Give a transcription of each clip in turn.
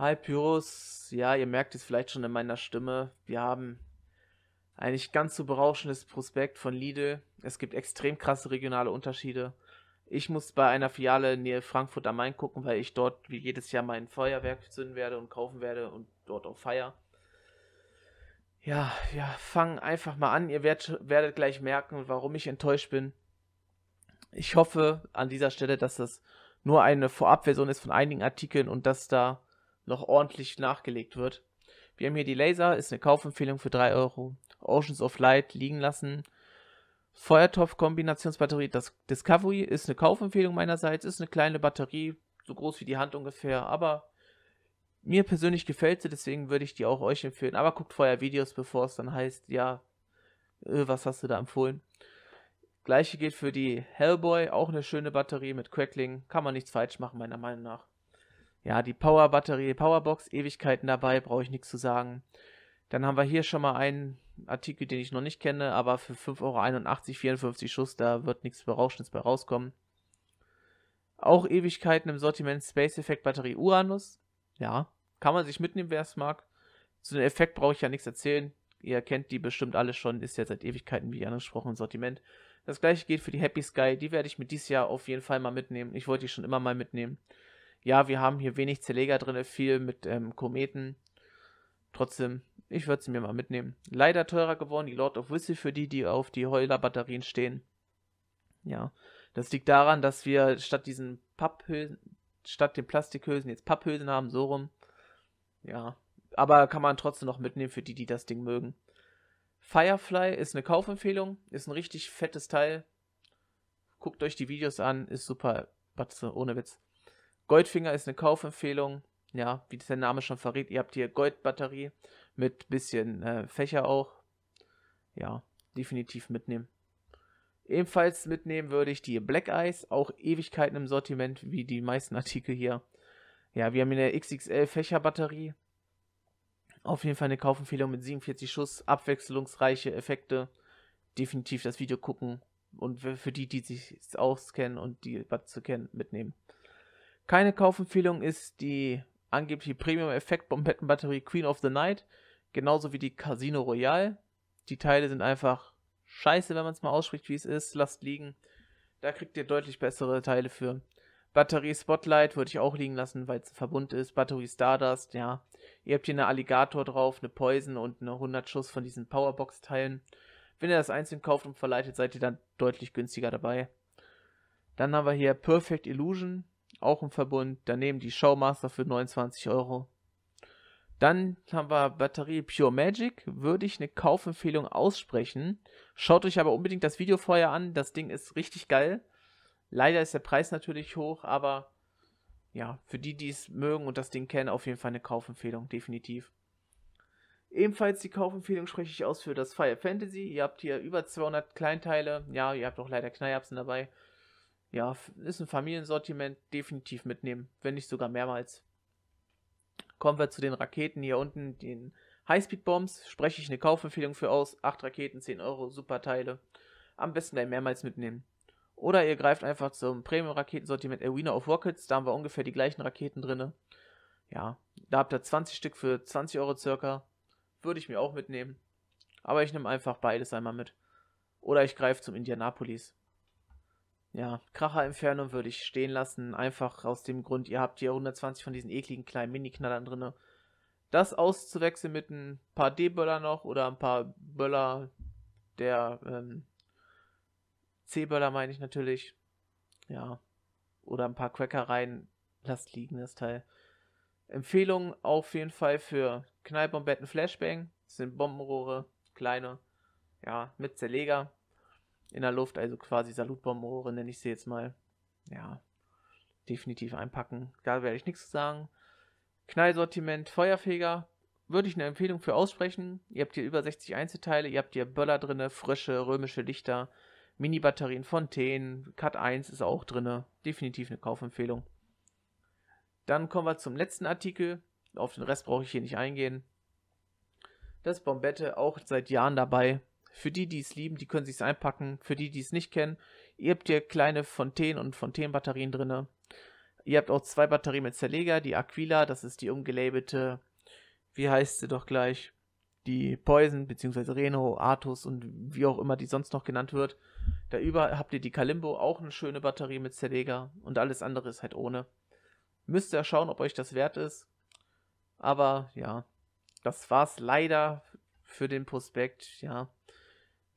Hi Pyros, ja, ihr merkt es vielleicht schon in meiner Stimme. Wir haben ein nicht ganz so berauschendes Prospekt von Lidl. Es gibt extrem krasse regionale Unterschiede. Ich muss bei einer Filiale in Nähe Frankfurt am Main gucken, weil ich dort wie jedes Jahr mein Feuerwerk zünden werde und kaufen werde und dort auch feier. Ja, wir fangen einfach mal an. Ihr werd, werdet gleich merken, warum ich enttäuscht bin. Ich hoffe an dieser Stelle, dass das nur eine Vorabversion ist von einigen Artikeln und dass da noch ordentlich nachgelegt wird. Wir haben hier die Laser, ist eine Kaufempfehlung für 3 Euro. Oceans of Light liegen lassen. Feuertopf-Kombinationsbatterie, das Discovery ist eine Kaufempfehlung meinerseits, ist eine kleine Batterie, so groß wie die Hand ungefähr, aber mir persönlich gefällt sie, deswegen würde ich die auch euch empfehlen. Aber guckt vorher Videos, bevor es dann heißt, ja, äh, was hast du da empfohlen? Gleiche gilt für die Hellboy, auch eine schöne Batterie mit Crackling, kann man nichts falsch machen meiner Meinung nach. Ja, die Powerbatterie, Powerbox, Ewigkeiten dabei, brauche ich nichts zu sagen. Dann haben wir hier schon mal einen Artikel, den ich noch nicht kenne, aber für 5,81 Euro 54 Schuss, da wird nichts Berauschendes bei rauskommen. Auch Ewigkeiten im Sortiment Space Effect Batterie Uranus. Ja, kann man sich mitnehmen, wer es mag. Zu dem Effekt brauche ich ja nichts erzählen. Ihr kennt die bestimmt alle schon, ist ja seit Ewigkeiten, wie angesprochen, im Sortiment. Das gleiche gilt für die Happy Sky, die werde ich mir dieses Jahr auf jeden Fall mal mitnehmen. Ich wollte die schon immer mal mitnehmen ja, wir haben hier wenig Zerleger drin, viel mit ähm, Kometen. Trotzdem, ich würde sie mir mal mitnehmen. Leider teurer geworden, die Lord of Whistle für die, die auf die Heuler-Batterien stehen. Ja, das liegt daran, dass wir statt diesen Papphülsen, statt den Plastikhülsen jetzt Papphülsen haben, so rum. Ja, aber kann man trotzdem noch mitnehmen für die, die das Ding mögen. Firefly ist eine Kaufempfehlung, ist ein richtig fettes Teil. Guckt euch die Videos an, ist super, Batze, ohne Witz. Goldfinger ist eine Kaufempfehlung. Ja, wie der Name schon verrät, ihr habt hier Goldbatterie mit bisschen äh, Fächer auch. Ja, definitiv mitnehmen. Ebenfalls mitnehmen würde ich die Black Eyes, auch Ewigkeiten im Sortiment, wie die meisten Artikel hier. Ja, wir haben hier eine XXL Fächerbatterie. Auf jeden Fall eine Kaufempfehlung mit 47 Schuss, abwechslungsreiche Effekte. Definitiv das Video gucken und für die, die sich auskennen und die was zu kennen, mitnehmen. Keine Kaufempfehlung ist die angebliche premium effekt bombettenbatterie Queen of the Night, genauso wie die Casino Royale. Die Teile sind einfach scheiße, wenn man es mal ausspricht, wie es ist. Lasst liegen. Da kriegt ihr deutlich bessere Teile für. Batterie Spotlight würde ich auch liegen lassen, weil es ein Verbund ist. Batterie Stardust, ja. Ihr habt hier eine Alligator drauf, eine Poison und eine 100 Schuss von diesen Powerbox-Teilen. Wenn ihr das einzeln kauft und verleitet, seid ihr dann deutlich günstiger dabei. Dann haben wir hier Perfect Illusion auch im Verbund. Daneben die Showmaster für 29 Euro. Dann haben wir Batterie Pure Magic. Würde ich eine Kaufempfehlung aussprechen. Schaut euch aber unbedingt das Video vorher an. Das Ding ist richtig geil. Leider ist der Preis natürlich hoch, aber ja, für die, die es mögen und das Ding kennen, auf jeden Fall eine Kaufempfehlung, definitiv. Ebenfalls die Kaufempfehlung spreche ich aus für das Fire Fantasy. Ihr habt hier über 200 Kleinteile. Ja, ihr habt auch leider Kneiapsen dabei ja, ist ein Familiensortiment, definitiv mitnehmen, wenn nicht sogar mehrmals. Kommen wir zu den Raketen hier unten, den Highspeed-Bombs, spreche ich eine Kaufempfehlung für aus, 8 Raketen, 10 Euro, super Teile. Am besten gleich mehrmals mitnehmen. Oder ihr greift einfach zum Premium-Raketensortiment Arena of Rockets, da haben wir ungefähr die gleichen Raketen drin. Ja, da habt ihr 20 Stück für 20 Euro circa, würde ich mir auch mitnehmen. Aber ich nehme einfach beides einmal mit. Oder ich greife zum Indianapolis. Ja, Kracher Inferno würde ich stehen lassen, einfach aus dem Grund, ihr habt hier 120 von diesen ekligen kleinen Mini-Knallern drin. Das auszuwechseln mit ein paar D-Böller noch oder ein paar Böller der ähm, C-Böller meine ich natürlich. Ja. Oder ein paar Cracker rein. Lasst liegen das Teil. Empfehlung auf jeden Fall für Knallbombetten Flashbang. Das sind Bombenrohre, kleine. Ja, mit Zerleger in der Luft, also quasi Salutbombenrohre nenne ich sie jetzt mal. Ja, definitiv einpacken. Da werde ich nichts zu sagen. Knallsortiment, Feuerfeger, würde ich eine Empfehlung für aussprechen. Ihr habt hier über 60 Einzelteile, ihr habt hier Böller drinne, frische römische Lichter, Mini-Batterien, Fontänen, Cut 1 ist auch drinne. Definitiv eine Kaufempfehlung. Dann kommen wir zum letzten Artikel. Auf den Rest brauche ich hier nicht eingehen. Das Bombette, auch seit Jahren dabei. Für die, die es lieben, die können sich's einpacken. Für die, die es nicht kennen, ihr habt hier kleine Fontänen und Fontänenbatterien drinne. Ihr habt auch zwei Batterien mit Zerleger, die Aquila, das ist die umgelabelte, wie heißt sie doch gleich, die Poison, beziehungsweise Reno, Artus und wie auch immer die sonst noch genannt wird. Da über habt ihr die Kalimbo, auch eine schöne Batterie mit Zerleger und alles andere ist halt ohne. Müsst ihr schauen, ob euch das wert ist. Aber ja, das war's leider für den Prospekt, ja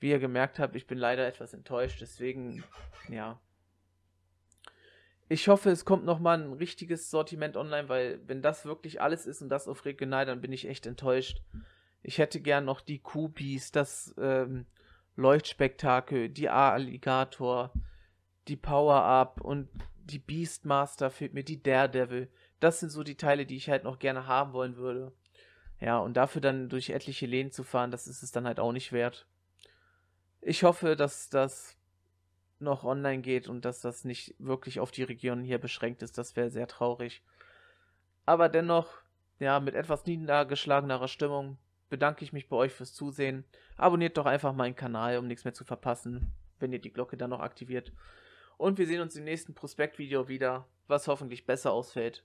wie ihr gemerkt habt, ich bin leider etwas enttäuscht. Deswegen, ja. Ich hoffe, es kommt nochmal ein richtiges Sortiment online, weil wenn das wirklich alles ist und das auf regional, dann bin ich echt enttäuscht. Ich hätte gern noch die Kubis, das ähm, Leuchtspektakel, die A-Alligator, die Power-Up und die Beastmaster fehlt mir, die Daredevil. Das sind so die Teile, die ich halt noch gerne haben wollen würde. Ja, und dafür dann durch etliche Läden zu fahren, das ist es dann halt auch nicht wert ich hoffe, dass das noch online geht und dass das nicht wirklich auf die Region hier beschränkt ist. Das wäre sehr traurig. Aber dennoch, ja, mit etwas niedergeschlagenerer Stimmung bedanke ich mich bei euch fürs Zusehen. Abonniert doch einfach meinen Kanal, um nichts mehr zu verpassen, wenn ihr die Glocke dann noch aktiviert. Und wir sehen uns im nächsten Prospektvideo wieder, was hoffentlich besser ausfällt.